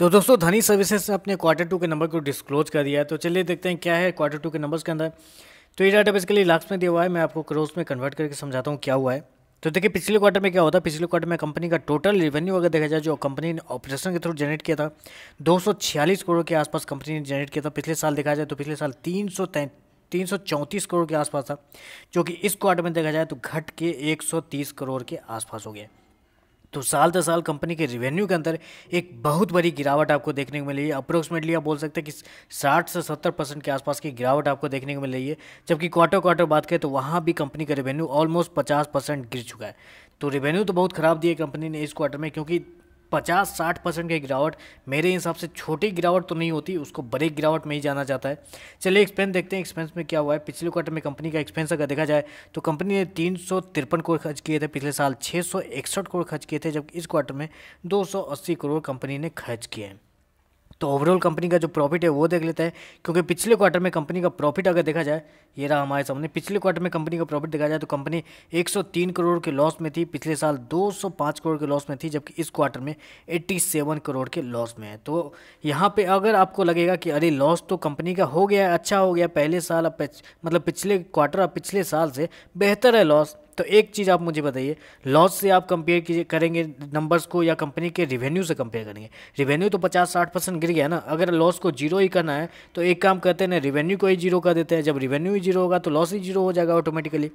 तो दोस्तों धनी सर्विसेज ने अपने क्वार्टर टू के नंबर को डिस्क्लोज कर दिया है तो चलिए देखते हैं क्या है क्वार्टर टू के नंबर्स के अंदर तो ये डाटा बेसिकली लाख में दिया हुआ है मैं आपको क्रोज में कन्वर्ट करके समझाता हूँ क्या हुआ है तो देखिए पिछले क्वार्टर में क्या होता है पिछले क्वार्टर में कंपनी का टोटल रेवेन्यू अगर देखा जाए जो कंपनी ने ऑपरेशन के थ्रू जनरेट किया था दो करोड़ के आसपास कंपनी ने जनरेट किया था पिछले साल देखा जाए तो पिछले साल तीन तीन सौ चौंतीस करोड़ के आसपास था जो कि इस क्वार्टर में देखा जाए तो घट के तीस करोड़ के आसपास हो गया तो साल दर साल कंपनी के रिवेन्यू के अंदर एक बहुत बड़ी गिरावट आपको देखने को मिली है अप्रोक्सीमेटली आप बोल सकते हैं कि 60 से 70 परसेंट के आसपास की गिरावट आपको देखने को मिल रही है जबकि क्वार्टर क्वार्टर बात करें तो वहाँ भी कंपनी का रिवेन्यू ऑलमोस्ट पचास परसेंट गिर चुका है तो रिवेन्यू तो बहुत खराब दिए कंपनी ने इस क्वार्टर में क्योंकि पचास साठ परसेंट की गिरावट मेरे हिसाब से छोटी गिरावट तो नहीं होती उसको बड़े गिरावट में ही जाना जाता है चलिए एक्सपेंस देखते हैं एक्सपेंस में क्या हुआ है पिछले क्वार्टर में कंपनी का एक्सपेंस अगर देखा जाए तो कंपनी ने तीन सौ तिरपन करोड़ खर्च किए थे पिछले साल छः करोड़ खर्च किए थे जबकि इस क्वार्टर में दो करोड़ कंपनी ने खर्च किए हैं तो ओवरऑल कंपनी का जो प्रॉफिट है वो देख लेते हैं क्योंकि पिछले क्वार्टर में कंपनी का प्रॉफिट अगर देखा जाए ये रहा हमारे सामने पिछले क्वार्टर में कंपनी का प्रॉफिट देखा जाए तो कंपनी 103 करोड़ के लॉस में थी पिछले साल 205 करोड़ के लॉस में थी जबकि इस क्वार्टर में 87 करोड़ के लॉस में है तो यहाँ पर अगर आपको लगेगा कि अरे लॉस तो कंपनी का हो गया अच्छा हो गया पहले साल अब मतलब पिछले क्वार्टर अब पिछले साल से बेहतर है लॉस तो एक चीज़ आप मुझे बताइए लॉस से आप कंपेयर कीजिए करेंगे नंबर्स को या कंपनी के रिवेन्यू से कंपेयर करेंगे रिवेन्यू तो पचास साठ परसेंट गिर गया ना अगर लॉस को जीरो ही करना है तो एक काम करते हैं ना रिवेन्यू को ही जीरो कर देते हैं जब रिवेन्यू ही जीरो होगा तो लॉस ही जीरो हो जाएगा ऑटोमेटिकली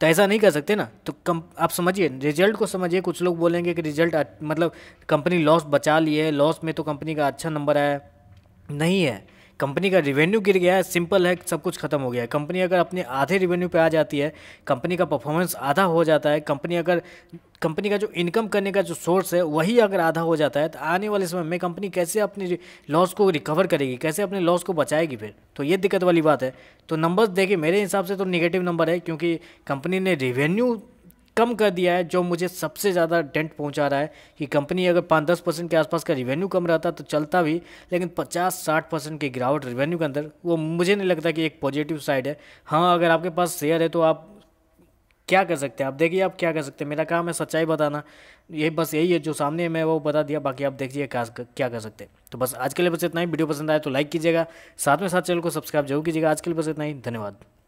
तो ऐसा नहीं कर सकते ना तो कम आप समझिए रिजल्ट को समझिए कुछ लोग बोलेंगे कि रिजल्ट मतलब कंपनी लॉस बचा ली है लॉस में तो कंपनी का अच्छा नंबर आया नहीं है कंपनी का रिवेन्यू गिर गया है सिंपल है सब कुछ खत्म हो गया है कंपनी अगर अपने आधे रिवेन्यू पे आ जाती है कंपनी का परफॉर्मेंस आधा हो जाता है कंपनी अगर कंपनी का जो इनकम करने का जो सोर्स है वही अगर आधा हो जाता है तो आने वाले समय में कंपनी कैसे अपनी लॉस को रिकवर करेगी कैसे अपने लॉस को बचाएगी फिर तो ये दिक्कत वाली बात है तो नंबर्स देखिए मेरे हिसाब से तो निगेटिव नंबर है क्योंकि कंपनी ने रिवेन्यू कम कर दिया है जो मुझे सबसे ज़्यादा डेंट पहुंचा रहा है कि कंपनी अगर पाँच दस परसेंट के आसपास का रिवेन्यू कम रहता तो चलता भी लेकिन पचास साठ परसेंट की गिरावट रिवेन्यू के अंदर वो मुझे नहीं लगता कि एक पॉजिटिव साइड है हाँ अगर आपके पास शेयर है तो आप क्या कर सकते हैं आप देखिए आप क्या कर सकते हैं मेरा काम है सच्चाई बताना ये बस यही है जो सामने है मैं वो बता दिया बाकी आप देखिए क्या कर सकते हैं तो बस आज के लिए बस इतना ही वीडियो पसंद आए तो लाइक कीजिएगा साथ में साथ चैनल को सब्सक्राइब जरूर कीजिएगा आज के लिए बस इतना ही धन्यवाद